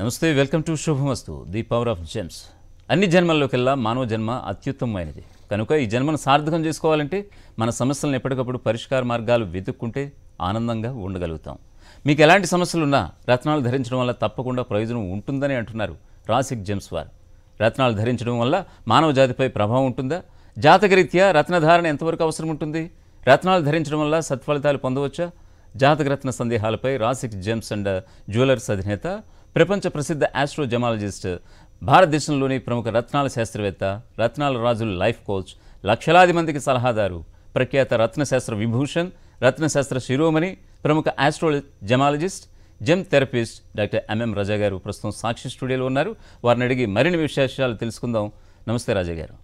నమస్తే welcome to Shubhamastu the power of gems అన్ని జన్మల్లోకెల్లా మానవ జన్మ అత్యుత్తమమైనది కనుక ఈ జన్మను సార్థకం చేసుకోవాలంటే మన సమస్యలను ఎప్పటికప్పుడు పరిష్కార మార్గాలు వెతుక్కుంటే ఆనందంగా ఉండగలుగుతాం మీకు ఎలాంటి సమస్యలున్నా రత్నాలు ధరించడం వల్ల తప్పకుండా ప్రయోజనం ఉంటుందని అంటున్నారు రాసిక్ జెమ్స్ వారు రత్నాలు ధరించడం వల్ల మానవ జాతిపై ప్రభావం ఉంటుందా జాతకరీత్యా రత్నధారణ ఎంతవరకు అవసరం ఉంటుంది రత్నాలు ధరించడం వల్ల సత్ఫలితాలు పొందవచ్చా జాతకరత్న సందేహాలపై రాసిక్ జెమ్స్ అండ్ జ్యువెలర్స్ అధినేత ప్రపంచ ప్రసిద్ధ ఆస్ట్రోజమాలజిస్ట్ భారతదేశంలోని ప్రముఖ రత్నాల శాస్త్రవేత్త రత్నాల రాజుల లైఫ్ కోచ్ లక్షలాది మందికి సలహాదారు ప్రఖ్యాత రత్నశాస్త్ర విభూషణ్ రత్నశాస్త్ర శిరోమణి ప్రముఖ astrogemologist gem therapist doctor MM Raza గారు ప్రస్తుతం సాక్షి స్టూడియోలో ఉన్నారు వారిని అడిగి మరిన్ని విశేషాలు తెలుసుకుందాం నమస్తే రాజా గారు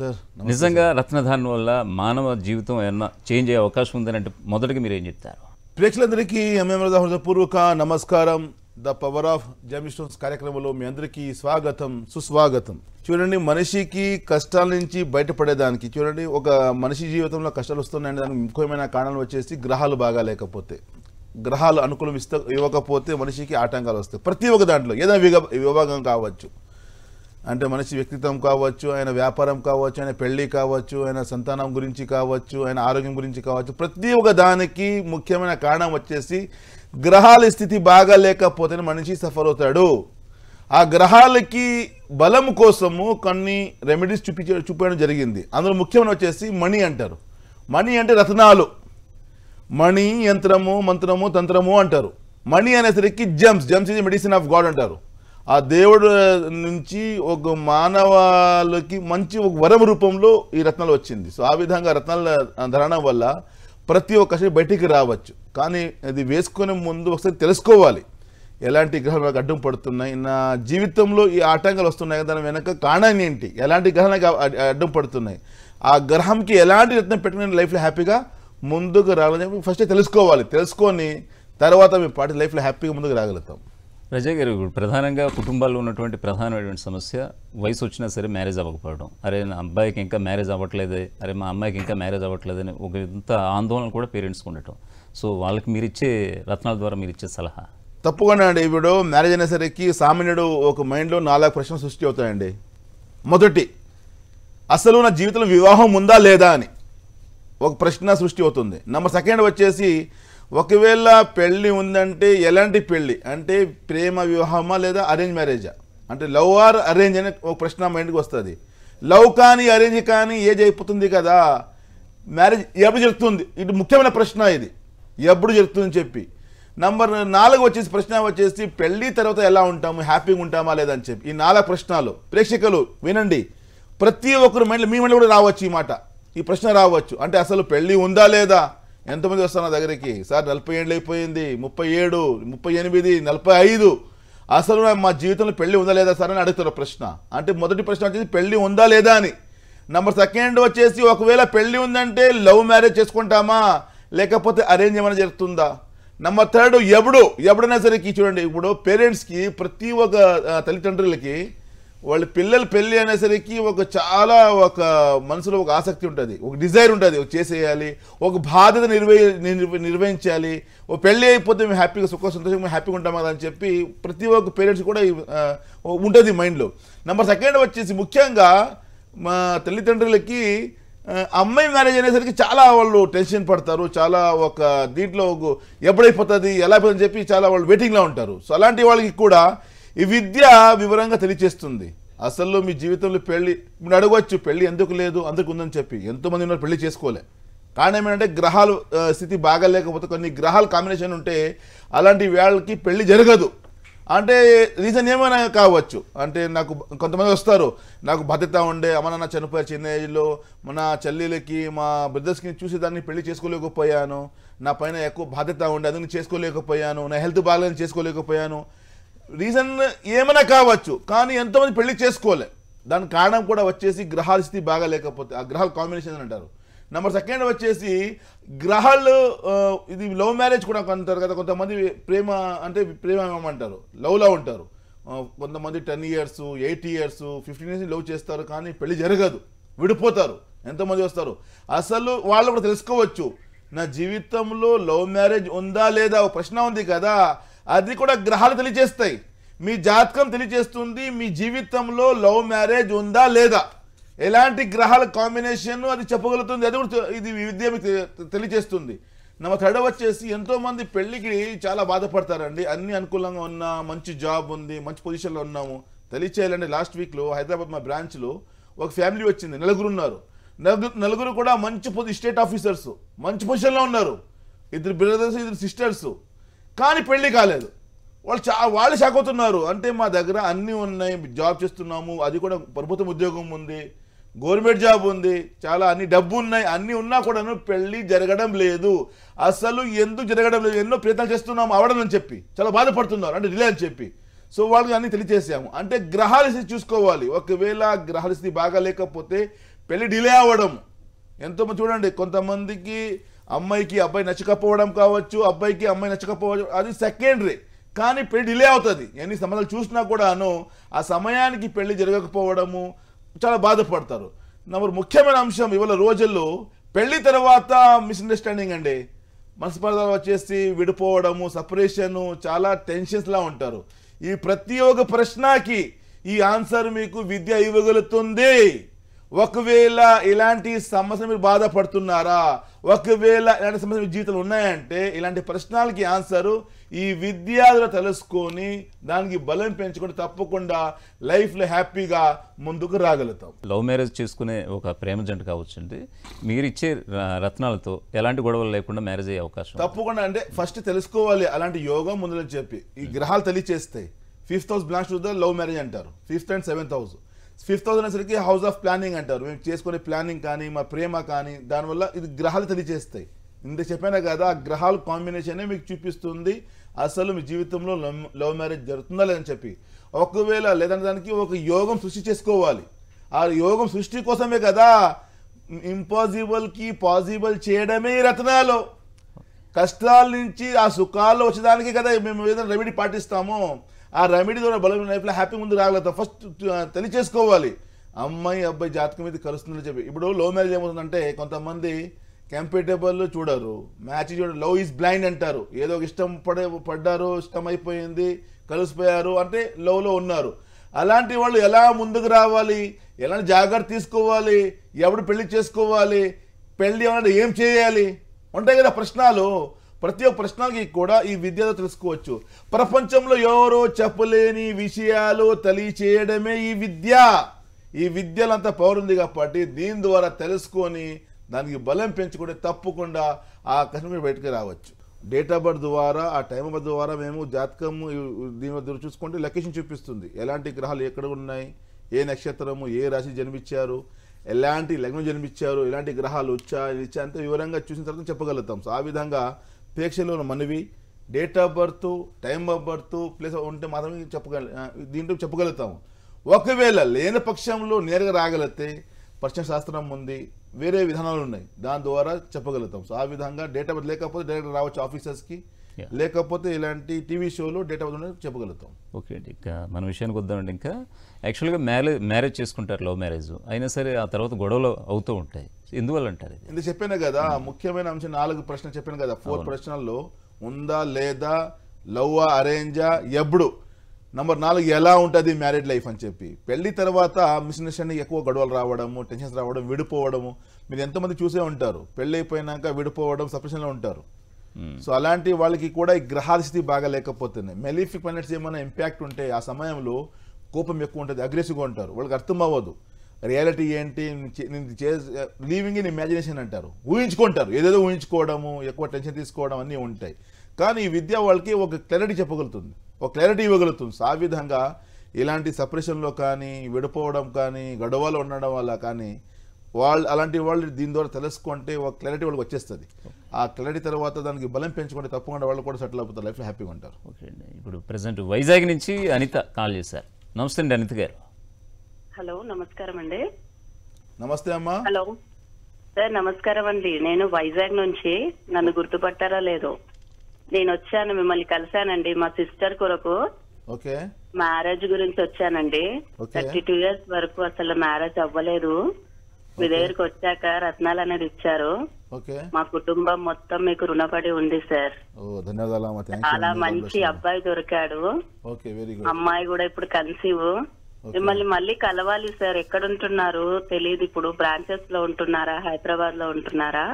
సార్ నిజంగా రత్నధారణ వల్ల మానవ జీవితం ఏమన్నా చేంజ్ అయ్యే అవకాశం ఉందని అంటే మొదటగా మీరు ఏం చెప్తారు ప్రేక్షకులందరికీ ఎంఎం రజా హృదయపూర్వక నమస్కారం ద పవర్ ఆఫ్ జమిస్టోన్స్ కార్యక్రమంలో మీ అందరికీ స్వాగతం సుస్వాగతం చూడండి మనిషికి కష్టాల నుంచి బయటపడేదానికి చూడండి ఒక మనిషి జీవితంలో కష్టాలు వస్తున్నాయని దానికి ముఖ్యమైన కారణాలు వచ్చేసి గ్రహాలు బాగా లేకపోతే గ్రహాలు అనుకూలం ఇస్త ఇవ్వకపోతే మనిషికి ఆటంకాలు వస్తాయి ప్రతి ఒక్క దాంట్లో ఏదైనా విభాగం కావచ్చు అంటే మనిషి వ్యక్తిత్వం కావచ్చు ఆయన వ్యాపారం కావచ్చు ఆయన పెళ్ళి కావచ్చు ఆయన సంతానం గురించి కావచ్చు ఆయన ఆరోగ్యం గురించి కావచ్చు ప్రతి ఒక్క దానికి ముఖ్యమైన కారణం వచ్చేసి గ్రహాల స్థితి బాగా లేకపోతే మనిషి సఫర్ అవుతాడు ఆ గ్రహాలకి బలం కోసము కొన్ని రెమెడీస్ చూపించే చూపించడం జరిగింది అందులో ముఖ్యమైన వచ్చేసి మణి అంటారు మణి అంటే రత్నాలు మణి యంత్రము మంత్రము తంత్రము అంటారు మణి అనేసరికి జమ్స్ జమ్స్ ఇది మెడిసిన్ ఆఫ్ గాడ్ అంటారు ఆ దేవుడు నుంచి ఒక మానవాళికి మంచి ఒక వరం రూపంలో ఈ రత్నాలు వచ్చింది సో ఆ విధంగా రత్నాల ధరణం వల్ల ప్రతి ఒక్కసారి బయటికి రావచ్చు కానీ అది వేసుకునే ముందు ఒకసారి తెలుసుకోవాలి ఎలాంటి గ్రహాలు నాకు అడ్డం పడుతున్నాయి నా జీవితంలో ఈ ఆటంకాలు వస్తున్నాయి దాని వెనక కారణాన్ని ఏంటి ఎలాంటి గ్రహాలు నాకు అడ్డం పడుతున్నాయి ఆ గ్రహంకి ఎలాంటి రత్నం పెట్టుకుని లైఫ్లో హ్యాపీగా ముందుకు రావాలని చెప్పి ఫస్ట్ తెలుసుకోవాలి తెలుసుకొని తర్వాత మీ పాటి లైఫ్లో హ్యాపీగా ముందుకు రాగలుగుతాం రజయ్ గారు ప్రధానంగా కుటుంబాల్లో ఉన్నటువంటి ప్రధానమైనటువంటి సమస్య వయసు వచ్చినా సరే మ్యారేజ్ అవ్వకపోవడం అరే నా అబ్బాయికి ఇంకా మ్యారేజ్ అవ్వట్లేదే అరే మా అమ్మాయికి ఇంకా మ్యారేజ్ అవ్వట్లేదని ఒక ఇంత ఆందోళన కూడా పేరెంట్స్కి ఉండటం సో వాళ్ళకి మీరు ఇచ్చే రత్నాల ద్వారా మీరు ఇచ్చే సలహా తప్పుగానే అండి ఇప్పుడు మ్యారేజ్ అనేసరికి సామాన్యుడు ఒక మైండ్లో నాలుగు ప్రశ్నలు సృష్టి అవుతాయండి మొదటి అసలు నా జీవితంలో వివాహం ఉందా లేదా అని ఒక ప్రశ్న సృష్టి అవుతుంది నెంబర్ సెకండ్ వచ్చేసి ఒకవేళ పెళ్ళి ఉందంటే ఎలాంటి పెళ్ళి అంటే ప్రేమ వివాహమా లేదా అరేంజ్ మ్యారేజా అంటే లవ్ ఆర్ అరేంజ్ అనే ఒక ప్రశ్న మైండ్కి వస్తుంది లవ్ కానీ అరేంజ్ కానీ ఏజ్ అయిపోతుంది కదా మ్యారేజ్ ఎప్పుడు జరుగుతుంది ఇది ముఖ్యమైన ప్రశ్న ఇది ఎప్పుడు జరుగుతుందని చెప్పి నంబర్ నాలుగు వచ్చేసి ప్రశ్న వచ్చేసి పెళ్ళి తర్వాత ఎలా ఉంటాము హ్యాపీగా ఉంటామా లేదని చెప్పి ఈ నాలుగు ప్రశ్నలు ప్రేక్షకులు వినండి ప్రతి ఒక్కరు మైండ్లో మీ మైండ్లో కూడా రావచ్చు ఈ మాట ఈ ప్రశ్న రావచ్చు అంటే అసలు పెళ్ళి ఉందా లేదా ఎంతమంది వస్తారు నా దగ్గరికి సార్ నలభై ఏళ్ళు అయిపోయింది ముప్పై ఏడు ముప్పై ఎనిమిది నలభై ఐదు అసలు మా జీవితంలో పెళ్ళి ఉందా లేదా సార్ అని అడుగుతారు ప్రశ్న అంటే మొదటి ప్రశ్న వచ్చేసి పెళ్ళి ఉందా లేదా అని నెంబర్ సెకండ్ వచ్చేసి ఒకవేళ పెళ్ళి ఉందంటే లవ్ మ్యారేజ్ చేసుకుంటామా లేకపోతే అరేంజ్ ఏమైనా జరుగుతుందా నంబర్ థర్డ్ ఎవడు ఎవడైనా సరే చూడండి ఇప్పుడు పేరెంట్స్కి ప్రతి ఒక్క తల్లిదండ్రులకి వాళ్ళ పిల్లలు పెళ్ళి అనేసరికి ఒక చాలా ఒక మనసులో ఒక ఆసక్తి ఉంటుంది ఒక డిజైర్ ఉంటుంది ఒక చేసేయాలి ఒక బాధ్యత నిర్వహి నిర్వహించాలి ఓ పెళ్ళి అయిపోతే మేము హ్యాపీగా సుఖ సంతోషంగా హ్యాపీగా ఉంటాం కదా అని చెప్పి ప్రతి ఒక్క పేరెంట్స్ కూడా ఉంటుంది మైండ్లో నెంబర్ సెకండ్ వచ్చేసి ముఖ్యంగా మా తల్లిదండ్రులకి అమ్మాయి మ్యారేజ్ అనేసరికి చాలా వాళ్ళు టెన్షన్ పడతారు చాలా ఒక దీంట్లో ఎప్పుడైపోతుంది ఎలా అయిపోతుంది చెప్పి చాలా వాళ్ళు వెయిటింగ్లో ఉంటారు సో అలాంటి వాళ్ళకి కూడా ఈ విద్య వివరంగా తెలియచేస్తుంది అసలు మీ జీవితంలో పెళ్లి ఇప్పుడు అడగవచ్చు పెళ్లి ఎందుకు లేదు అందుకు ఉందని చెప్పి ఎంతోమంది ఉన్నారు పెళ్లి చేసుకోలే కారణం ఏంటంటే గ్రహాలు స్థితి బాగాలేకపోతే కొన్ని గ్రహాలు కాంబినేషన్ ఉంటే అలాంటి వాళ్ళకి పెళ్లి జరగదు అంటే రీజన్ ఏమైనా కావచ్చు అంటే నాకు కొంతమంది వస్తారు నాకు బాధ్యత ఉండే అమ్మ నాన్న చనిపోయారు చిన్న ఏజ్లో మన చెల్లెలకి మా బ్రదర్స్కి చూసి దాన్ని పెళ్లి చేసుకోలేకపోయాను నా పైన ఎక్కువ బాధ్యత ఉండే అందుకని చేసుకోలేకపోయాను నా హెల్త్ బాగాలేదని చేసుకోలేకపోయాను రీజన్ ఏమైనా కావచ్చు కానీ ఎంతోమంది పెళ్లి చేసుకోలే దానికి కారణం కూడా వచ్చేసి గ్రహాల స్థితి బాగా లేకపోతే ఆ గ్రహాల కాంబినేషన్ అంటారు నెంబర్ సెకండ్ వచ్చేసి గ్రహాలు ఇది లవ్ మ్యారేజ్ కూడా అంటారు కదా కొంతమంది ప్రేమ అంటే ప్రేమ ఏమంటారు లవ్లో ఉంటారు కొంతమంది ten years eight years fifteen years love చేస్తారు కానీ పెళ్లి జరగదు విడిపోతారు ఎంతమంది వస్తారు అసలు వాళ్ళు కూడా తెలుసుకోవచ్చు నా జీవితంలో లవ్ మ్యారేజ్ ఉందా లేదా ప్రశ్న ఉంది కదా అది కూడా గ్రహాలు తెలియజేస్తాయి మీ జాతకం తెలియజేస్తుంది మీ జీవితంలో లవ్ మ్యారేజ్ ఉందా లేదా ఎలాంటి గ్రహాల కాంబినేషన్ అది చెప్పగలుగుతుంది అది కూడా ఇది విద్య తెలియజేస్తుంది నమ్మ థర్డ్ వచ్చేసి ఎంతోమంది పెళ్ళికి చాలా బాధపడతారండి అన్ని అనుకూలంగా ఉన్నా మంచి జాబ్ ఉంది మంచి పొజిషన్లో ఉన్నాము తెలియచేయాలండి లాస్ట్ వీక్లో హైదరాబాద్ మా బ్రాంచ్లో ఒక ఫ్యామిలీ వచ్చింది నలుగురు ఉన్నారు నలుగురు కూడా మంచి స్టేట్ ఆఫీసర్స్ మంచి పొజిషన్లో ఉన్నారు ఇద్దరు బ్రదర్స్ ఇద్దరు సిస్టర్స్ కానీ పెళ్ళి కాలేదు వాళ్ళు చా వాళ్ళు చాకపోతున్నారు అంటే మా దగ్గర అన్నీ ఉన్నాయి జాబ్ చేస్తున్నాము అది కూడా ప్రభుత్వం ఉద్యోగం ఉంది గవర్నమెంట్ జాబ్ ఉంది చాలా అన్ని డబ్బు ఉన్నాయి అన్నీ ఉన్నా కూడాను పెళ్ళి జరగడం లేదు అసలు ఎందుకు జరగడం లేదు ఎన్నో ప్రయత్నాలు చేస్తున్నాము అవడం అని చెప్పి చాలా బాధపడుతున్నారు అంటే రిలే అని చెప్పి సో వాళ్ళకి అన్నీ తెలియజేసాము అంటే గ్రహాల స్థితి చూసుకోవాలి ఒకవేళ గ్రహాల స్థితి బాగా లేకపోతే పెళ్ళి డిలే అవ్వడం ఎంతోమంది చూడండి కొంతమందికి అమ్మాయికి అబ్బాయి నచ్చకపోవడం కావచ్చు అబ్బాయికి అమ్మాయి నచ్చకపోవడం అది సెకండరీ కానీ పెళ్లి డిలే అవుతుంది ఎన్ని సంబంధాలు చూసినా కూడాను ఆ సమయానికి పెళ్లి జరగకపోవడము చాలా బాధపడతారు మరి ముఖ్యమైన అంశం ఇవాళ రోజుల్లో పెళ్లి తర్వాత మిస్అండర్స్టాండింగ్ అండి మనస్పర్ధాలు వచ్చేసి విడిపోవడము సపరేషను చాలా టెన్షన్స్లా ఉంటారు ఈ ప్రతి ఒక్క ప్రశ్నకి ఈ ఆన్సర్ మీకు విద్య ఇవ్వగలుగుతుంది ఒకవేళ ఇలాంటి సమస్య మీరు బాధపడుతున్నారా ఒకవేళ ఇలాంటి సమస్య మీ జీవితంలో ఉన్నాయంటే ఇలాంటి ప్రశ్నలకి ఆన్సరు ఈ విద్యార్థులు తెలుసుకొని దానికి బలం పెంచుకొని తప్పకుండా లైఫ్లో హ్యాపీగా ముందుకు రాగలుగుతాం లవ్ మ్యారేజ్ చేసుకునే ఒక ప్రేమ జంట కావచ్చండి మీరు ఇచ్చే రత్నాలతో ఎలాంటి గొడవలు లేకుండా మ్యారేజ్ అయ్యే అవకాశం తప్పకుండా అంటే ఫస్ట్ తెలుసుకోవాలి అలాంటి యోగం ముందులో చెప్పి ఈ గ్రహాలు తెలియచేస్తాయి fifth house blast love marriage అంటారు fifth and seventh house fifth thousand అసలుకి హౌస్ ఆఫ్ ప్లానింగ్ అంటారు మేము చేసుకునే ప్లానింగ్ కానీ మా ప్రేమ కానీ దానివల్ల ఇది గ్రహాలు తెలియజేస్తాయి ఇంత చెప్పాను కదా ఆ గ్రహాల కాంబినేషనే మీకు చూపిస్తుంది అసలు మీ జీవితంలో లవ్ మ్యారేజ్ జరుగుతుందా లేదని చెప్పి ఒకవేళ లేదంటే దానికి ఒక యోగం సృష్టి చేసుకోవాలి ఆ యోగం సృష్టి కోసమే కదా ఇంపాసిబుల్కి పాసిబుల్ చేయడమే రత్నాలు కష్టాల నుంచి ఆ సుఖాల్లో వచ్చేదానికి కదా మేము ఏదైనా రెమెడీ పాటిస్తామో ఆ రెమెడీ ద్వారా బలమైన లైఫ్లో హ్యాపీ ముందు రాగలుగుతాం ఫస్ట్ తెలియచేసుకోవాలి అమ్మాయి అబ్బాయి జాతకం మీద కలుస్తుందని చెప్పి ఇప్పుడు లవ్ మ్యారేజ్ ఏమవుతుందంటే కొంతమంది కంఫర్టబుల్ చూడరు మ్యాచ్ చూడరు లవ్ ఈజ్ బ్లైండ్ అంటారు ఏదో ఒక ఇష్టం పడే పడ్డారు ఇష్టం అయిపోయింది కలిసిపోయారు అంటే లవ్లో ఉన్నారు అలాంటి వాళ్ళు ఎలా ముందుకు రావాలి ఎలాంటి జాగ్రత్త తీసుకోవాలి ఎవడు పెళ్లి చేసుకోవాలి పెళ్ళి ఏమన్నా ఏం చేయాలి ఉంటాయి కదా ప్రశ్నలు ప్రతి ఒక్క ప్రశ్నలకి కూడా ఈ విద్యలో తెలుసుకోవచ్చు ప్రపంచంలో ఎవరో చెప్పలేని విషయాలు తెలియచేయడమే ఈ విద్య ఈ విద్యలు అంత పవర్ ఉంది కాబట్టి దీని ద్వారా తెలుసుకొని దానికి బలం పెంచుకుంటే తప్పకుండా ఆ కష్టం బయటకు రావచ్చు డేట్ ఆఫ్ బర్త్ ద్వారా ఆ టైం ఆఫ్ ద్వారా మేము జాతకం దీని దగ్గర చూసుకుంటే లొకేషన్ చూపిస్తుంది ఎలాంటి గ్రహాలు ఎక్కడ ఉన్నాయి ఏ నక్షత్రము ఏ రాశి జన్మించారు ఎలాంటి లగ్నం జన్మించారు ఎలాంటి గ్రహాలు వచ్చా ఇచ్చా అంత వివరంగా చూసిన తర్వాత చెప్పగలుగుతాం సో ఆ విధంగా ప్రేక్షకుల మనవి date of birth time of birth place ఉంటే మాత్రమే చెప్పగల దీంట్లో చెప్పగలుగుతాము ఒకవేళ లేని పక్షంలో నేరుగా రాగలిగితే పశ్చిమ శాస్త్రం ఉంది వేరే విధానాలు ఉన్నాయి దాని ద్వారా చెప్పగలుగుతాం సో ఆ విధంగా డేట్ ఆఫ్ బర్త్ లేకపోతే డైరెక్ట్ రావచ్చు ఆఫీసర్స్కి లేకపోతే ఇలాంటి టీవీ షోలు డేట్ ఆఫ్ బర్త్ చెప్పగలుగుతాం ఓకే అండి ఇంకా మన విషయానికి వద్దామండి ఇంకా యాక్చువల్గా మ్యారేజ్ మ్యారేజ్ చేసుకుంటారు లవ్ మ్యారేజ్ అయినా సరే ఆ తర్వాత గొడవలు అవుతూ ఉంటాయి ఎందువల్ల అంటారు ఇది చెప్పాను కదా hmm. ముఖ్యమైన అంశం నాలుగు ప్రశ్నలు చెప్పాను కదా ఫోర్ ప్రశ్నల్లో ఉందా లేదా లవ్ అరేంజా ఎప్పుడు నంబర్ నాలుగు ఎలా ఉంటుంది మ్యారేజ్ లైఫ్ అని చెప్పి పెళ్లి తర్వాత మిస్అండర్స్టాండింగ్ ఎక్కువ గొడవలు రావడము టెన్షన్స్ రావడం విడిపోవడము మీరు ఎంతమంది చూసే ఉంటారు పెళ్ళి అయిపోయినాక విడిపోవడం సపరేషన్లో ఉంటారు సో hmm. అలాంటి వాళ్ళకి కూడా ఈ స్థితి బాగా లేకపోతుంది మెలిఫిక్ ప్లానెట్స్ ఏమైనా ఇంపాక్ట్ ఉంటే ఆ సమయంలో కోపం ఎక్కువ ఉంటుంది అగ్రెసివ్గా ఉంటారు వాళ్ళకి అర్థం అవ్వదు రియాలిటీ ఏంటి లీవింగ్ ఇన్ ఇమాజినేషన్ అంటారు ఊహించుకుంటారు ఏదేదో ఊహించుకోవడము ఎక్కువ టెన్షన్ తీసుకోవడం అన్నీ ఉంటాయి కానీ విద్య వాళ్ళకి ఒక క్లారిటీ చెప్పగలుగుతుంది ఒక క్లారిటీ ఇవ్వగలుగుతుంది ఆ విధంగా ఇలాంటి సపరేషన్లో కానీ విడిపోవడం కానీ గడవలో ఉండడం వల్ల కానీ వాళ్ళు అలాంటి వాళ్ళు దీని ద్వారా తెలుసుకుంటే ఒక క్లారిటీ వాళ్ళకి వచ్చేస్తుంది ఆ క్లారిటీ తర్వాత దానికి బలం పెంచుకుంటే తప్పకుండా వాళ్ళు కూడా సెటిల్ అవుతారు లైఫ్లో హ్యాపీగా ఉంటారు ఓకే అండి ఇప్పుడు ప్రజెంట్ వైజాగ్ నుంచి అనిత కాల్ చేశారు నమస్తే అండి అనిత గారు హలో నమస్కారం అండి నమస్తే అమ్మా హలో సార్ నమస్కారం అండి నేను వైజాగ్ నుంచి నన్ను గుర్తుపట్టారా లేదు నేను వచ్చాను మిమ్మల్ని కలిశానండి మా సిస్టర్ కొరకు ఓకే మ్యారేజ్ గురించి వచ్చానండి థర్టీ టూ ఇయర్స్ వరకు అసలు మ్యారేజ్ అవ్వలేదు మీ దగ్గరికి వచ్చాక రత్నాలు అనేది ఇచ్చారు మా కుటుంబం మొత్తం మీకు రుణపడి ఉంది సార్ చాలా మంచి అబ్బాయి దొరికాడు అమ్మాయి కూడా ఇప్పుడు కన్సీవ్ మిమ్మల్ని మళ్ళీ కలవాలి సార్ ఎక్కడ ఉంటున్నారు తెలియదు ఇప్పుడు బ్రాంచెస్ లో ఉంటున్నారా హైదరాబాద్ లో ఉంటున్నారా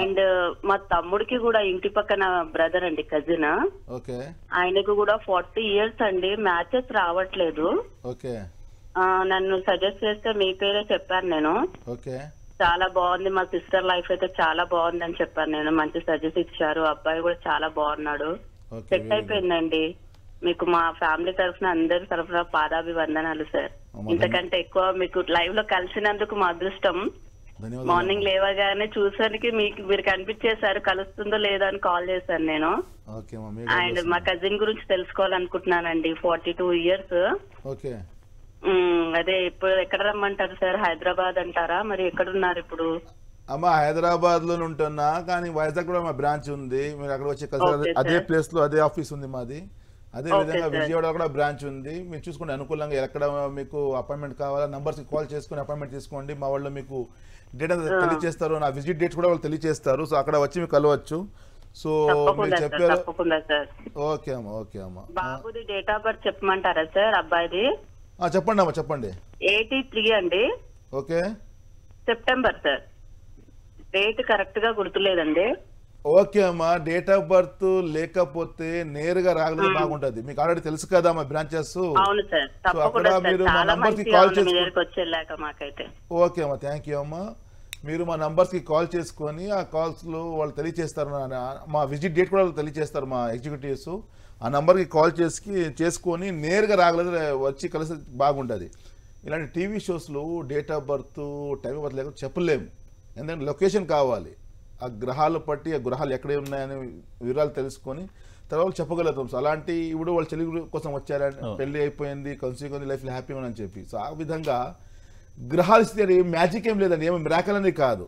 అండ్ మా తమ్ముడికి కూడా ఇంటి పక్కన బ్రదర్ అండి కజిన్ ఆయనకు కూడా ఫార్టీ ఇయర్స్ అండి మ్యాచెస్ రావట్లేదు నన్ను సజెస్ట్ చేస్తే మీ పేరే చెప్పాను నేను ఓకే చాలా బాగుంది మా సిస్టర్ లైఫ్ అయితే చాలా బాగుంది అని చెప్పాను నేను మంచి సజెస్ట్ ఇచ్చారు అబ్బాయి కూడా చాలా బాగున్నాడు సెట్ అయిపోయిందండి మీకు మా ఫ్యామిలీ తరఫున అందరి తరఫున పాదాభివందనాలు సార్ ఇంతకంటే ఎక్కువ మీకు లైవ్ లో కలిసినందుకు మా అదృష్టం మార్నింగ్ లేవగానే చూసానికి మీకు మీరు కనిపించేసారు కలుస్తుందో లేదో అని కాల్ చేశాను నేను అండ్ మా కజిన్ గురించి తెలుసుకోవాలనుకుంటున్నానండి ఫార్టీ టూ ఇయర్స్ అదే ఇప్పుడు ఎక్కడ రమ్మంటారు సార్ హైదరాబాద్ అంటారా మరి ఎక్కడ ఉన్నారు ఇప్పుడు అమ్మ హైదరాబాద్ లో ఉంటున్నా కానీ వైజాగ్ కూడా మా బ్రాంచ్ ఉంది మీరు అక్కడ వచ్చి అదే ప్లేస్ లో అదే ఆఫీస్ ఉంది మాది అదే విధంగా విజయవాడ కూడా బ్రాంచ్ ఉంది మీరు చూసుకోండి అనుకూలంగా ఎక్కడ మీకు అపాయింట్మెంట్ కావాలా నంబర్స్ కాల్ చేసుకుని అపాయింట్మెంట్ తీసుకోండి మా వాళ్ళు మీకు డేట్ తెలియజేస్తారు నా విజిట్ డేట్ కూడా వాళ్ళు తెలియజేస్తారు సో అక్కడ వచ్చి మీకు కలవచ్చు సో మీరు చెప్పారు ఓకే అమ్మా ఓకే అమ్మా డేట్ ఆఫ్ బర్త్ చెప్పమంటారా సార్ అబ్బాయిది చెప్పండి అమ్మా చెప్పండి ఎయిటీ త్రీ అండి okay September sir date correct గా గుర్తులేదండి ఓకే అమ్మా డేట్ ఆఫ్ బర్త్ లేకపోతే నేరుగా రాగలేదు బాగుంటది మీకు ఆల్రెడీ తెలుసు కదా మా బ్రాంచెస్ అక్కడ మీరు మా కి కాల్ చేసి ఓకే అమ్మా థ్యాంక్ యూ అమ్మా మీరు మా నంబర్స్ కి కాల్ చేసుకొని ఆ కాల్స్ లో వాళ్ళు తెలియజేస్తారు మా విజిట్ డేట్ కూడా తెలియజేస్తారు మా ఎగ్జిక్యూటివ్స్ ఆ నంబర్కి కాల్ చేసి చేసుకొని నేరుగా రాగలేదు వచ్చి కలిసి బాగుంటుంది ఇలాంటి టీవీ షోస్లో date of birth time birth లేకపోతే చెప్పలేము ఎందుకంటే లొకేషన్ కావాలి ఆ గ్రహాలు పట్టి ఆ గ్రహాలు ఎక్కడే ఉన్నాయని వివరాలు తెలుసుకొని తర్వాత చెప్పగలుగుతాం సో అలాంటి ఇప్పుడు వాళ్ళు చెల్లి కోసం వచ్చారని పెళ్లి అయిపోయింది కన్సీకొని లైఫ్లో హ్యాపీ అని చెప్పి సో ఆ విధంగా గ్రహాలు ఇస్తే మ్యాజిక్ ఏం లేదండి ఏమి మిరాకల్ అనేది కాదు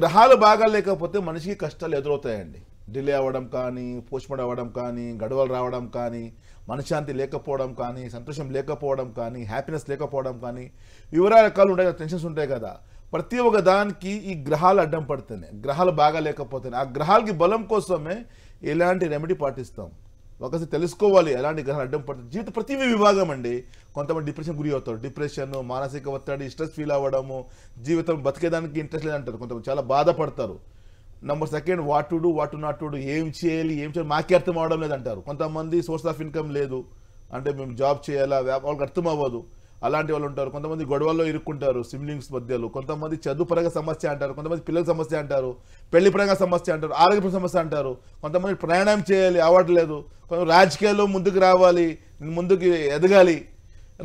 గ్రహాలు బాగా లేకపోతే మనిషికి కష్టాలు ఎదురవుతాయండి డిలే అవ్వడం కానీ పోస్ట్పోన్ అవ్వడం కానీ గడవలు రావడం కానీ మనశ్శాంతి లేకపోవడం కానీ సంతోషం లేకపోవడం కానీ హ్యాపీనెస్ లేకపోవడం కానీ వివరాల రకాలు ఉంటాయి కదా టెన్షన్స్ ఉంటాయి కదా ప్రతి ఒక్క దానికి ఈ గ్రహాలు అడ్డం పడుతున్నాయి గ్రహాలు బాగా లేకపోతున్నాయి ఆ గ్రహాలకి బలం కోసమే ఎలాంటి రెమెడీ పాటిస్తాం ఒకసారి తెలుసుకోవాలి ఎలాంటి గ్రహాలు అడ్డం పడుతుంది జీవిత ప్రతి విభాగం అండి కొంతమంది డిప్రెషన్ గురి అవుతారు డిప్రెషన్ మానసిక ఒత్తిడి స్ట్రెస్ ఫీల్ అవ్వడము జీవితం బతికేదానికి ఇంట్రెస్ట్ లేదంటారు కొంతమంది చాలా బాధపడతారు number second what to do what to not to do ఏం చేయాలి ఏం చేయాలి మాకే అర్థం అవడం లేదంటారు కొంతమంది సోర్స్ ఆఫ్ ఇన్కమ్ లేదు అంటే మేము జాబ్ చేయాలా వాళ్ళకి అర్థం అవ్వదు అలాంటి వాళ్ళు ఉంటారు కొంతమంది గొడవల్లో ఇరుక్కుంటారు సిబ్లింగ్స్ మధ్యలో కొంతమంది చదువు పరంగా సమస్య అంటారు కొంతమంది పిల్లల సమస్య అంటారు పెళ్లి పరంగా సమస్య అంటారు ఆరోగ్య సమస్య అంటారు కొంతమంది ప్రయాణం చేయాలి అవ్వట్లేదు కొంత రాజకీయాల్లో ముందుకు రావాలి ముందుకు ఎదగాలి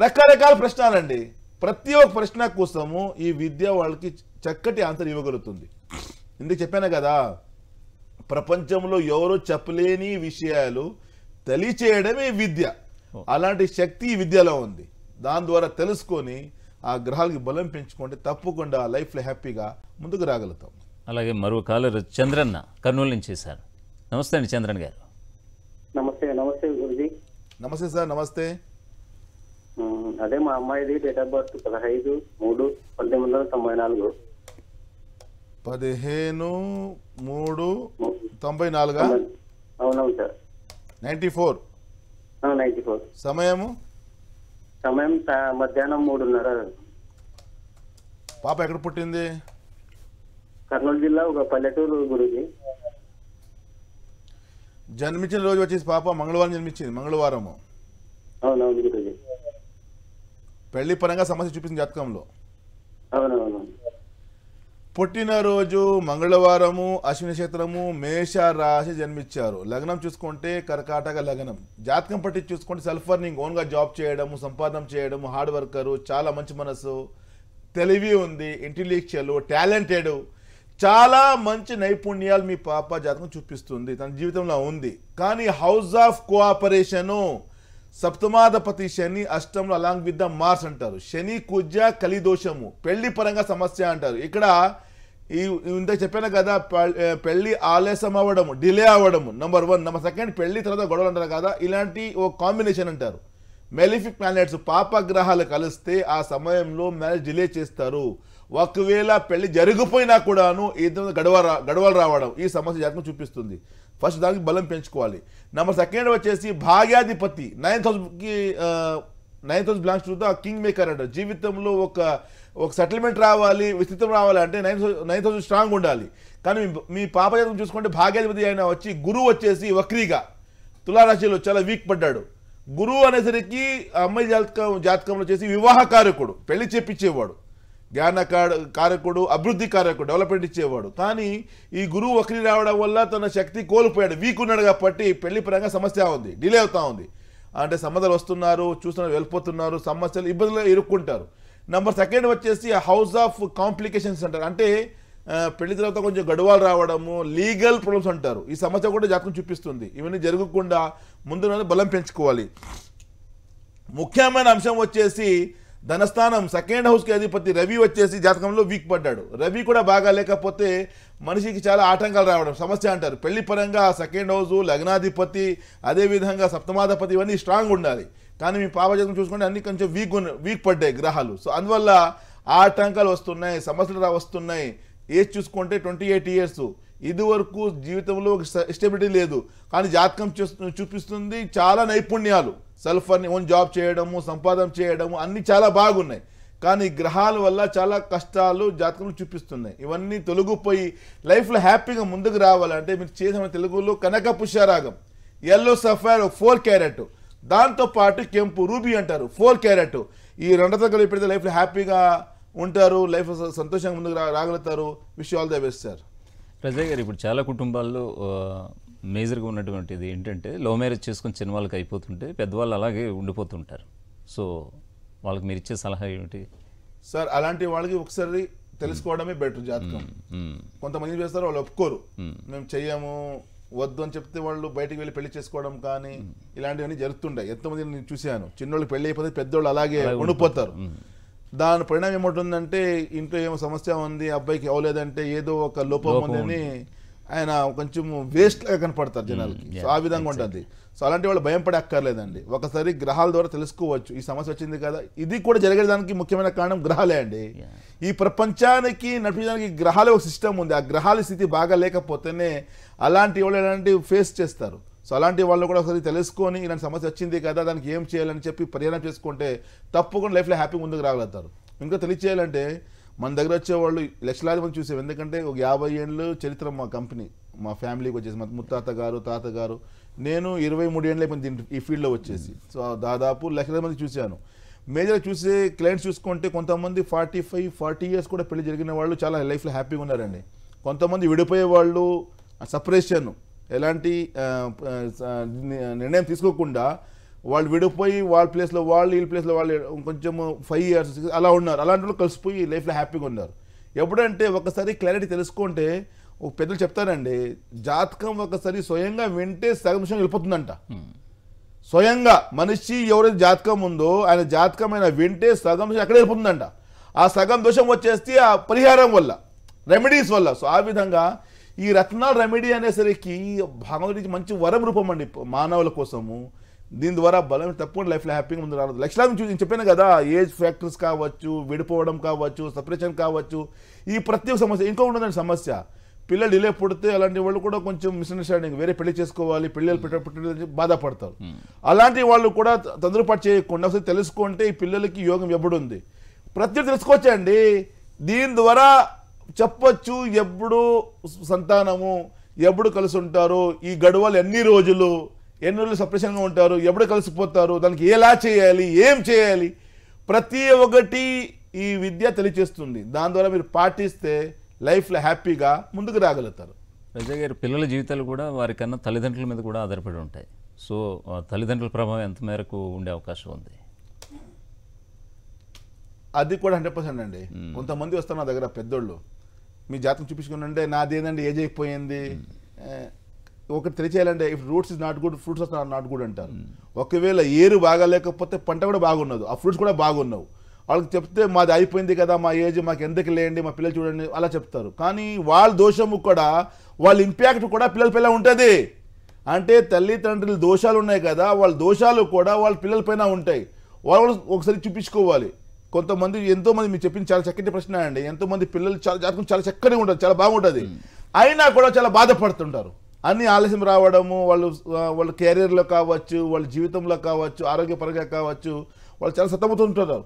రకరకాల ప్రశ్నలండి ప్రతి ఒక్క ప్రశ్న కోసము ఈ విద్య వాళ్ళకి చక్కటి ఆన్సర్ ఇవ్వగలుగుతుంది ఇందుకు చెప్పాను కదా ప్రపంచంలో ఎవరు చెప్పలేని విషయాలు తెలియచేయడమే విద్య అలాంటి శక్తి విద్యలో ఉంది దాని ద్వారా తెలుసుకొని ఆ గ్రహాలకి బలం పెంచుకుంటే తప్పకుండా లైఫ్లో హ్యాపీగా ముందుకు రాగలుగుతాం అలాగే మరో కాలర్ చంద్రన్న కర్నూలు నుంచి సార్ నమస్తే అండి చంద్రన్ గారు నమస్తే నమస్తే గురుజీ నమస్తే సార్ నమస్తే అదే మా అమ్మాయిది డేట్ ఆఫ్ బర్త్ పదహైదు మూడు పంతొమ్మిది వందల తొంభై నాలుగు పదిహేను మూడు తొంభై నాలుగు అవునవును sir ninety four ninety four సమయము సమయం మధ్యాహ్నం మూడున్నర పాప ఎక్కడ పుట్టింది కర్నూలు జిల్లా ఒక పల్లెటూరు గురించి జన్మించిన రోజు వచ్చేసి పాప మంగళవారం జన్మించింది మంగళవారము అవునవును పెళ్లి పరంగా సమస్య చూపించింది జాతకంలో అవునవును పుట్టినరోజు మంగళవారము అశ్వినక్షేత్రము మేష రాశి జన్మించారు లగ్నం చూసుకుంటే కర్కాటక లగ్నం జాతకం పట్టి చూసుకుంటే సెల్ఫ్ అర్నింగ్ ఓన్గా జాబ్ చేయడము సంపాదన చేయడము హార్డ్ వర్కరు చాలా మంచి మనసు తెలివి ఉంది ఇంటెలిక్చువల్ టాలెంటెడ్ చాలా మంచి నైపుణ్యాలు మీ పాప జాతకం చూపిస్తుంది తన జీవితంలో ఉంది కానీ హౌస్ ఆఫ్ కోఆపరేషను సప్తమాధపతి శని అష్టంలో అలాంగ్ విత్ ద మార్స్ అంటారు శని కుజ కలిదోషము పెళ్లి పరంగా సమస్య అంటారు ఇక్కడ ఈ ఇంత చెప్పాను కదా పెళ్ళి ఆలస్యం అవ్వడము డిలే అవ్వడము నెంబర్ వన్ నెంబర్ సెకండ్ పెళ్ళి తర్వాత గొడవలు అంటారు కదా ఇలాంటి ఓ కాంబినేషన్ అంటారు మెలిఫిక్ ప్లానెట్స్ పాపగ్రహాలు కలిస్తే ఆ సమయంలో మ్యారేజ్ డిలే చేస్తారు ఒకవేళ పెళ్లి జరిగిపోయినా కూడాను ఏదో గడవ గడవలు రావడం ఈ సమస్య జాతకం చూపిస్తుంది ఫస్ట్ దానికి బలం పెంచుకోవాలి నెంబర్ సెకండ్ వచ్చేసి భాగ్యాధిపతి నైన్ హౌస్కి ninth house belongs to the king maker అంటారు జీవితంలో ఒక ఒక సెటిల్మెంట్ రావాలి విస్తృతం రావాలి అంటే నైన్త్ నైన్ హౌస్ స్ట్రాంగ్ ఉండాలి కానీ మీ పాప జాతకం చూసుకుంటే భాగ్యాధిపతి ఆయన వచ్చి గురువు వచ్చేసి వక్రీగా తులారాశిలో చాలా వీక్ పడ్డాడు గురువు అనేసరికి అమ్మాయి జాతకం జాతకంలో వచ్చేసి వివాహ కారకుడు పెళ్లి చెప్పించేవాడు జ్ఞాన కారకుడు అభివృద్ధి కారకుడు డెవలప్మెంట్ ఇచ్చేవాడు కానీ ఈ గురువు వక్రీ రావడం వల్ల తన శక్తి కోల్పోయాడు వీక్ ఉన్నాడు కాబట్టి పెళ్లి పరంగా సమస్య ఉంది డిలే అవుతా ఉంది అంటే సమ్మతలు వస్తున్నారు చూస్తున్నారు వెళ్ళిపోతున్నారు సమస్యలు ఇబ్బందులు ఇరుక్కుంటారు నెంబర్ సెకండ్ వచ్చేసి హౌస్ ఆఫ్ కాంప్లికేషన్స్ అంటారు అంటే పెళ్లి తర్వాత కొంచెం గడువాలు రావడము లీగల్ ప్రాబ్లమ్స్ అంటారు ఈ సమస్య కూడా జాతకం చూపిస్తుంది ఇవన్నీ జరగకుండా ముందు బలం పెంచుకోవాలి ముఖ్యమైన అంశం వచ్చేసి ధనస్థానం సెకండ్ హౌస్కి అధిపతి రవి వచ్చేసి జాతకంలో వీక్ పడ్డాడు రవి కూడా బాగా లేకపోతే మనిషికి చాలా ఆటంకాలు రావడం సమస్య అంటారు పెళ్లి పరంగా సెకండ్ హౌస్ లగ్నాధిపతి అదేవిధంగా సప్తమాధిపతి ఇవన్నీ స్ట్రాంగ్ ఉండాలి కానీ మీ జాతకం చూసుకుంటే అన్ని కొంచెం వీక్ వీక్ పడ్డాయి గ్రహాలు సో అందువల్ల ఆటంకాలు వస్తున్నాయి సమస్యలు వస్తున్నాయి ఏజ్ చూసుకుంటే ట్వంటీ ఎయిట్ ఇయర్స్ ఇదివరకు జీవితంలో స్టెబిలిటీ లేదు కానీ జాతకం చూపిస్తుంది చాలా నైపుణ్యాలు సల్ఫర్ని ఓన్ జాబ్ చేయడము సంపాదన చేయడము అన్నీ చాలా బాగున్నాయి కానీ గ్రహాల వల్ల చాలా కష్టాలు జాతకంలో చూపిస్తున్నాయి ఇవన్నీ తెలుగు పోయి లైఫ్లో హ్యాపీగా ముందుకు రావాలంటే మీరు చేసిన తెలుగులో కనక పుష్యరాగం ఎల్లో సఫైర్ ఫోర్ క్యారెట్ దాంతోపాటు కెంపు రూబీ అంటారు ఫోర్ క్యారెట్ ఈ రెండు తగ్గలు ఎప్పుడైతే లైఫ్లో హ్యాపీగా ఉంటారు లైఫ్ సంతోషంగా ముందుకు రాగలుగుతారు wish all the best sir Raza గారు ఇప్పుడు చాలా కుటుంబాల్లో మేజర్గా ఉన్నటువంటిది ఏంటంటే లవ్ మ్యారేజ్ చేసుకుని చిన్న వాళ్ళకి అయిపోతుంటే పెద్దవాళ్ళు అలాగే ఉండిపోతుంటారు సో వాళ్ళకి మీరు ఇచ్చే సలహా ఏమిటి సార్ అలాంటి వాళ్ళకి ఒకసారి తెలుసుకోవడమే బెటర్ జాతకం కొంతమంది చేస్తారు వాళ్ళు ఒప్పుకోరు మేము చెయ్యము వద్దు అని చెప్తే వాళ్ళు బయటికి వెళ్ళి పెళ్లి చేసుకోవడం కానీ ఇలాంటివన్నీ జరుగుతుంటాయి ఎంతమంది నేను చూశాను చిన్నోళ్ళు పెళ్లి అయిపోతే పెద్దోళ్ళు అలాగే ఉండిపోతారు దాని పరిణామం ఏమంటుందంటే ఇంట్లో ఏమో సమస్య ఉంది అబ్బాయికి అవ్వలేదంటే ఏదో ఒక లోపం ఉందని ఆయన కొంచెం వేస్ట్గా కనపడతారు hmm, జనాలకి సో ఆ విధంగా ఉంటుంది సో అలాంటి వాళ్ళు భయం పడే అక్కర్లేదండి ఒకసారి గ్రహాల ద్వారా తెలుసుకోవచ్చు ఈ సమస్య వచ్చింది కదా ఇది కూడా జరగడానికి ముఖ్యమైన కారణం గ్రహాలే అండి ఈ ప్రపంచానికి నడిపించడానికి గ్రహాలే ఒక సిస్టమ్ ఉంది ఆ గ్రహాల స్థితి బాగా లేకపోతేనే అలాంటి వాళ్ళు ఎలాంటివి ఫేస్ చేస్తారు సో అలాంటి వాళ్ళు కూడా ఒకసారి తెలుసుకొని ఇలాంటి సమస్య వచ్చింది కదా దానికి ఏం చేయాలని చెప్పి పరిహారం చేసుకుంటే తప్పకుండా లైఫ్లో హ్యాపీ ముందుకు రాగలుగుతారు ఇంకా తెలియచేయాలంటే మన దగ్గర వచ్చేవాళ్ళు లక్షలాది మంది చూసాం ఎందుకంటే ఒక యాభై ఏళ్ళు చరిత్ర మా కంపెనీ మా ఫ్యామిలీకి వచ్చేసి మా ముత్తాత గారు తాతగారు నేను ఇరవై మూడు ఏళ్ళు అయిపోయింది ఈ ఫీల్డ్లో వచ్చేసి సో దాదాపు లక్షల మంది చూశాను మేజర్గా చూసే క్లయింట్స్ చూసుకుంటే కొంతమంది ఫార్టీ ఫైవ్ ఫార్టీ ఇయర్స్ కూడా పెళ్లి జరిగిన వాళ్ళు చాలా లైఫ్లో హ్యాపీగా ఉన్నారండి కొంతమంది విడిపోయే వాళ్ళు సపరేషన్ ఎలాంటి నిర్ణయం తీసుకోకుండా వాళ్ళు విడిపోయి వాళ్ళ ప్లేస్లో వాళ్ళు వీళ్ళ ప్లేస్లో వాళ్ళు కొంచెం ఫైవ్ ఇయర్స్ సిక్స్ అలా ఉన్నారు అలాంటి వాళ్ళు కలిసిపోయి లైఫ్లో హ్యాపీగా ఉన్నారు ఎప్పుడంటే ఒకసారి క్లారిటీ తెలుసుకుంటే పెద్దలు చెప్తారండి జాతకం ఒకసారి స్వయంగా వింటే సగం విషయం వెళ్ళిపోతుందంట hmm. స్వయంగా మనిషి ఎవరైతే జాతకం ఉందో ఆయన జాతకమైన వింటే సగం దోషం అక్కడే వెళ్ళిపోతుందంట ఆ సగం దోషం వచ్చేస్తే ఆ పరిహారం వల్ల రెమెడీస్ వల్ల సో ఆ విధంగా ఈ రత్నాల రెమెడీ అనేసరికి భగవంతుడికి మంచి వరం రూపం అండి మానవుల కోసము దీని ద్వారా బలం తప్పకుండా లైఫ్లో హ్యాపీగా ముందు రావద్దు లక్షలాది నుంచి నేను చెప్పాను కదా ఏజ్ ఫ్యాక్టర్స్ కావచ్చు విడిపోవడం కావచ్చు సపరేషన్ కావచ్చు ఈ ప్రతి ఒక్క సమస్య ఇంకో ఉండదండి సమస్య పిల్లలు ఇలే పుడితే అలాంటి వాళ్ళు కూడా కొంచెం మిస్అండర్స్టాండింగ్ వేరే పెళ్లి చేసుకోవాలి పిల్లలు పెట్ట బాధపడతారు hmm. అలాంటి వాళ్ళు కూడా తొందరపాటు చేయకుండా ఒకసారి తెలుసుకుంటే ఈ పిల్లలకి యోగం ఎప్పుడు ఉంది ప్రతి తెలుసుకోవచ్చండి దీని ద్వారా చెప్పచ్చు ఎప్పుడు సంతానము ఎప్పుడు కలిసి ఉంటారు ఈ గడువలు ఎన్ని రోజులు ఎన్ని రోజులు సప్రెషన్గా ఉంటారు ఎప్పుడు కలిసిపోతారు దానికి ఎలా చేయాలి ఏం చేయాలి ప్రతి ఒక్కటి ఈ విద్య తెలియచేస్తుంది దాని ద్వారా మీరు పాటిస్తే లైఫ్లో హ్యాపీగా ముందుకు రాగలుగుతారు రజయ్ గారు పిల్లల జీవితాలు కూడా వారికన్నా తల్లిదండ్రుల మీద కూడా ఆధారపడి ఉంటాయి సో తల్లిదండ్రుల ప్రభావం ఎంత మేరకు ఉండే అవకాశం ఉంది అది కూడా హండ్రెడ్ పర్సెంట్ అండి కొంతమంది వస్తారు నా దగ్గర పెద్దోళ్ళు మీ జాతకం చూపించుకుని అంటే నాదేదండి ఏజ్ అయిపోయింది ఒకటి తెలియచేయాలంటే if roots is not good fruits not good అంటారు ఒకవేళ ఏరు బాగా లేకపోతే పంట కూడా బాగున్నది ఆ ఫ్రూట్స్ కూడా బాగున్నావు వాళ్ళకి చెప్తే మాది అయిపోయింది కదా మా ఏజ్ మాకు ఎందుకు లేండి మా పిల్లలు చూడండి అలా చెప్తారు కానీ వాళ్ళ దోషము కూడా వాళ్ళ ఇంపాక్ట్ కూడా పిల్లల పిల్ల ఉంటుంది అంటే తల్లిదండ్రుల దోషాలు ఉన్నాయి కదా వాళ్ళ దోషాలు కూడా వాళ్ళ పిల్లలపైన ఉంటాయి వాళ్ళు ఒకసారి చూపించుకోవాలి కొంతమంది ఎంతోమంది మీరు చెప్పిన చాలా చక్కటి ప్రశ్న అండి ఎంతోమంది పిల్లలు చాలా జాతకం చాలా చక్కగా ఉంటుంది చాలా బాగుంటుంది అయినా కూడా చాలా బాధపడుతుంటారు అన్ని ఆలస్యం రావడము వాళ్ళు వాళ్ళ కెరీర్లో కావచ్చు వాళ్ళ జీవితంలో కావచ్చు ఆరోగ్యపరంగా కావచ్చు వాళ్ళు చాలా సతమతుంటున్నారు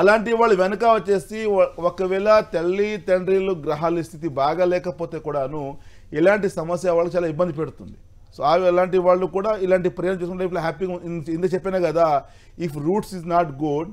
అలాంటి వాళ్ళు వెనక వచ్చేసి ఒకవేళ తల్లి తండ్రిలు గ్రహాల స్థితి బాగా లేకపోతే కూడాను ఇలాంటి సమస్య వాళ్ళకి చాలా ఇబ్బంది పెడుతుంది సో అవి అలాంటి వాళ్ళు కూడా ఇలాంటి ప్రయాణం చేసుకుంటే ఇప్పుడు హ్యాపీగా ఇంత చెప్పాను కదా if roots is not good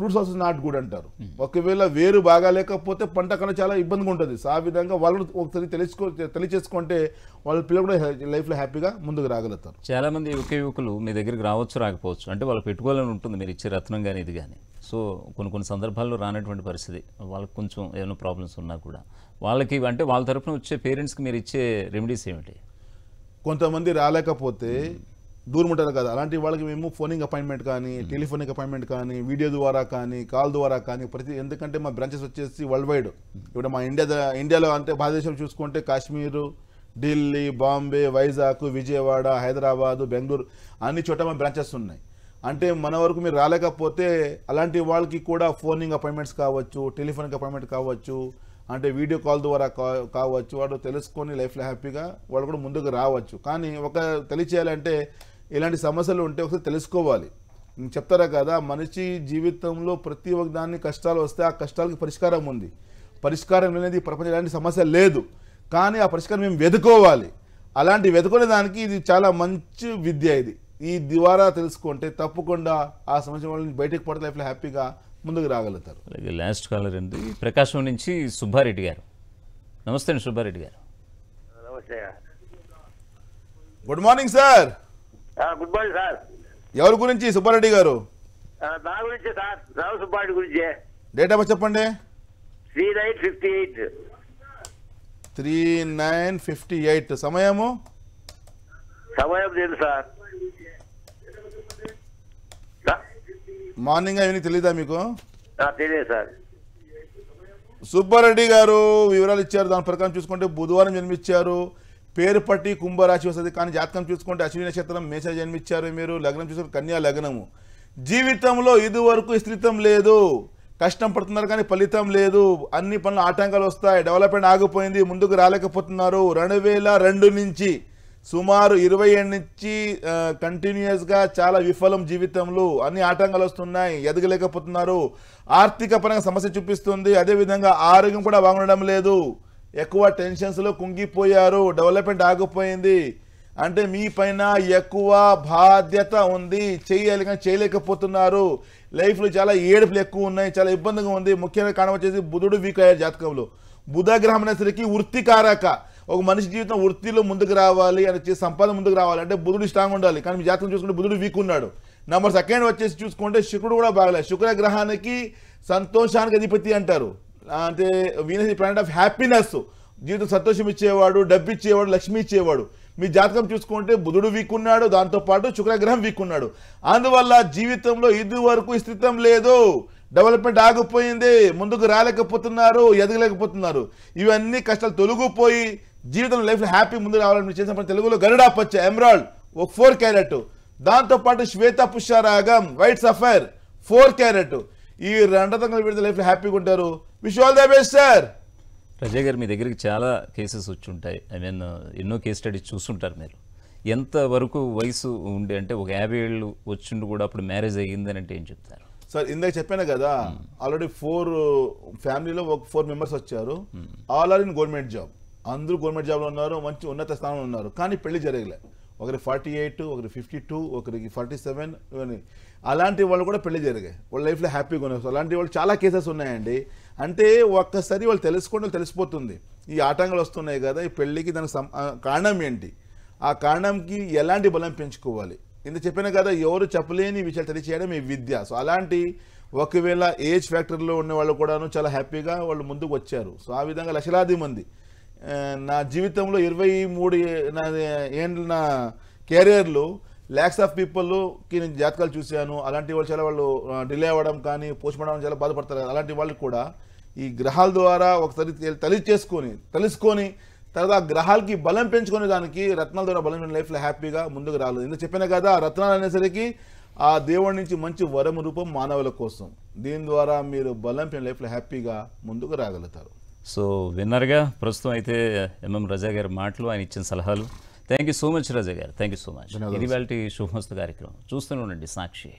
fruits also not good అంటారు ఒకవేళ వేరు బాగా లేకపోతే పంట కన్నా చాలా ఇబ్బందిగా ఉంటుంది సో ఆ విధంగా వాళ్ళు ఒకసారి తెలుసుకో తెలియచేసుకుంటే వాళ్ళ పిల్లలు కూడా లైఫ్లో హ్యాపీగా ముందుకు రాగలుగుతారు చాలామంది యువక యువకులు మీ దగ్గరికి రావచ్చు రాకపోవచ్చు అంటే వాళ్ళు పెట్టుకోవాలని ఉంటుంది మీరు ఇచ్చే రత్నం కానీ ఇది కానీ సో కొన్ని కొన్ని సందర్భాల్లో రానటువంటి పరిస్థితి వాళ్ళకి కొంచెం ఏమైనా ప్రాబ్లమ్స్ ఉన్నా కూడా వాళ్ళకి అంటే వాళ్ళ తరఫున వచ్చే పేరెంట్స్కి మీరు ఇచ్చే రెమెడీస్ ఏమిటి కొంతమంది రాలేకపోతే దూరం ఉంటారు కదా అలాంటి వాళ్ళకి మేము ఫోనింగ్ అపాయింట్మెంట్ కానీ టెలిఫోనిక్ అపాయింట్మెంట్ కానీ వీడియో ద్వారా కానీ కాల్ ద్వారా కానీ ప్రతి ఎందుకంటే మా బ్రాంచెస్ వచ్చేసి వరల్డ్ వైడ్ ఇప్పుడు మా ఇండియా ఇండియాలో అంటే భారతదేశం చూసుకుంటే కాశ్మీరు ఢిల్లీ బాంబే వైజాగ్ విజయవాడ హైదరాబాదు బెంగళూరు అన్ని చోట మా బ్రాంచెస్ ఉన్నాయి అంటే మన వరకు మీరు రాలేకపోతే అలాంటి వాళ్ళకి కూడా ఫోనింగ్ అపాయింట్మెంట్స్ కావచ్చు టెలిఫోనింగ్ అపాయింట్మెంట్ కావచ్చు అంటే వీడియో కాల్ ద్వారా కావచ్చు వాడు తెలుసుకొని లైఫ్లో హ్యాపీగా వాళ్ళు కూడా ముందుకు రావచ్చు కానీ ఒక తెలియచేయాలంటే ఇలాంటి సమస్యలు ఉంటే ఒకసారి తెలుసుకోవాలి చెప్తారా కదా మనిషి జీవితంలో ప్రతి ఒక్క దాన్ని కష్టాలు వస్తే ఆ కష్టాలకి పరిష్కారం ఉంది పరిష్కారం అనేది ప్రపంచం ఇలాంటి సమస్య లేదు కానీ ఆ పరిష్కారం మేము వెతుకోవాలి అలాంటి వెతుకునే దానికి ఇది చాలా మంచి విద్య ఇది ఈ ద్వారా తెలుసుకుంటే తప్పకుండా ఆ సమస్య వాళ్ళని బయటకు పడితే లైఫ్లో హ్యాపీగా ముందుకు రాగలుగుతారు అలాగే లాస్ట్ కాలర్ అండి ప్రకాశం నుంచి సుబ్బారెడ్డి గారు నమస్తే అండి సుబ్బారెడ్డి గారు నమస్తే good morning sir good morning sir ఎవరి గురించి సుబ్బారెడ్డి గారు నా గురించి సార్ రావు సుబ్బారెడ్డి గురించి డేట్ ఆఫ్ చెప్పండి three nine fifty eight three nine fifty eight సమయము సమయం లేదు సార్ మార్నింగ్ అవన్నీ తెలీదా మీకు తెలియదు సార్ సుబ్బారెడ్డి గారు వివరాలు ఇచ్చారు దాని ప్రకారం చూసుకుంటే బుధవారం జన్మించారు పేరు పట్టి కుంభరాశి వస్తుంది కానీ జాతకం చూసుకుంటే అశ్విని నక్షత్రం మేష జన్మిచ్చారు మీరు లగ్నం చూసుకుంటే కన్యా లగ్నము జీవితంలో ఇదివరకు విస్తృతం లేదు కష్టం పడుతున్నారు కానీ ఫలితం లేదు అన్ని పనులు ఆటంకాలు వస్తాయి డెవలప్మెంట్ ఆగిపోయింది ముందుకు రాలేకపోతున్నారు రెండు నుంచి సుమారు ఇరవై ఏడు నుంచి కంటిన్యూస్గా చాలా విఫలం జీవితంలో అన్ని ఆటంకాలు వస్తున్నాయి ఎదగలేకపోతున్నారు ఆర్థిక పరంగా సమస్య చూపిస్తుంది అదేవిధంగా ఆరోగ్యం కూడా బాగుండడం లేదు ఎక్కువ టెన్షన్స్లో కుంగిపోయారు డెవలప్మెంట్ ఆగిపోయింది అంటే మీ పైన ఎక్కువ బాధ్యత ఉంది చేయాలి కానీ చేయలేకపోతున్నారు లైఫ్లో చాలా ఏడుపులు ఎక్కువ ఉన్నాయి చాలా ఇబ్బందిగా ఉంది ముఖ్యంగా కారణం వచ్చేసి బుధుడు వీక్ అయ్యారు జాతకంలో బుధగ్రహం అనేసరికి కారక ఒక మనిషి జీవితం వృత్తిలో ముందుకు రావాలి అని వచ్చి సంపాదన ముందుకు రావాలి అంటే బుధుడు స్ట్రాంగ్ ఉండాలి కానీ మీ జాతకం చూసుకుంటే బుధుడు వీక్ ఉన్నాడు నెంబర్ సెకండ్ వచ్చేసి చూసుకుంటే శుక్రుడు కూడా బాగలేదు శుక్రగ్రహానికి సంతోషానికి అధిపతి అంటారు అంటే వీనస్ ఈ ప్లానెట్ ఆఫ్ హ్యాపీనెస్ జీవితం సంతోషం ఇచ్చేవాడు డబ్బు ఇచ్చేవాడు లక్ష్మి ఇచ్చేవాడు మీ జాతకం చూసుకుంటే బుధుడు వీక్కున్నాడు దాంతోపాటు శుక్రగ్రహం వీక్కున్నాడు అందువల్ల జీవితంలో వరకు స్థితం లేదు డెవలప్మెంట్ ఆగిపోయింది ముందుకు రాలేకపోతున్నారు ఎదగలేకపోతున్నారు ఇవన్నీ కష్టాలు తొలగిపోయి జీవితం లైఫ్ హ్యాపీ ముందు రావాలని చేసిన పని తెలుగులో గరుడా పచ్చ ఎమ్రాల్డ్ ఒక ఫోర్ క్యారెట్ దాంతోపాటు శ్వేత పుష్యరాగం వైట్ సఫైర్ ఫోర్ క్యారెట్ ఈ రెండతంగా విడుదల లైఫ్లో హ్యాపీగా ఉంటారు wish all all the sir Raza గారు మీ దగ్గరికి చాలా కేసెస్ ఉంటాయి ఐ మీన్ ఎన్నో కేస్ స్టడీస్ చూస్తుంటారు మీరు ఎంత వరకు వయసు ఉండే అంటే ఒక యాభై ఏళ్ళు వచ్చిండు కూడా అప్పుడు మ్యారేజ్ అయ్యిందని అంటే ఏం చెప్తారు సార్ ఇందాక చెప్పాను కదా ఆల్రెడీ ఫోర్ ఫ్యామిలీలో ఒక ఫోర్ మెంబర్స్ వచ్చారు all are in government job అందరూ గవర్నమెంట్ జాబ్లో ఉన్నారు మంచి ఉన్నత స్థానంలో ఉన్నారు కానీ పెళ్లి జరగలేదు ఒకరికి ఫార్టీ ఎయిట్ ఒకరికి ఫిఫ్టీ టూ ఒకరికి ఫార్టీ సెవెన్ ఇవన్నీ అలాంటి వాళ్ళు కూడా పెళ్లి జరిగాయి వాళ్ళ లైఫ్లో హ్యాపీగా ఉన్నారు అలాంటి వాళ్ళు చాలా కేసెస్ ఉన్నాయండి అంటే ఒక్కసారి వాళ్ళు తెలుసుకోవడం తెలిసిపోతుంది ఈ ఆటంకాలు వస్తున్నాయి కదా ఈ పెళ్ళికి దానికి కారణం ఏంటి ఆ కారణంకి ఎలాంటి బలం పెంచుకోవాలి ఇంత చెప్పినా కదా ఎవరు చెప్పలేని విషయాలు తెలియచేయడం ఈ విద్య సో అలాంటి ఒకవేళ ఏజ్ ఫ్యాక్టరీలో ఉన్న వాళ్ళు కూడాను చాలా హ్యాపీగా వాళ్ళు ముందుకు వచ్చారు సో ఆ విధంగా లక్షలాది మంది నా జీవితంలో ఇరవై మూడు నా ఏండ్లు నా కెరియర్లు ల్యాక్స్ ఆఫ్ పీపుల్కి నేను జాతకాలు చూశాను అలాంటి వాళ్ళు చాలా వాళ్ళు డిలే అవ్వడం కానీ పోస్ట్మార్టం చాలా బాధపడతారు అలాంటి వాళ్ళు కూడా ఈ గ్రహాల ద్వారా ఒకసారి తలి చేసుకొని తెలుసుకొని తర్వాత గ్రహాలకి బలం పెంచుకునే దానికి రత్నాల ద్వారా బలం లైఫ్లో హ్యాపీగా ముందుకు రాలేదు ఎందుకు చెప్పినా కదా రత్నాలు అనేసరికి ఆ దేవుడి నుంచి మంచి వరం రూపం మానవుల కోసం దీని ద్వారా మీరు బలం లైఫ్లో హ్యాపీగా ముందుకు రాగలుగుతారు సో విన్నర్గా ప్రస్తుతం అయితే ఎంఎం రజా గారి మాటలు ఆయన ఇచ్చిన సలహాలు thank you so much Raza గారు థ్యాంక్ యూ సో మచ్ ఇది వాళ్ళ కార్యక్రమం చూస్తూనే ఉండండి సాక్షి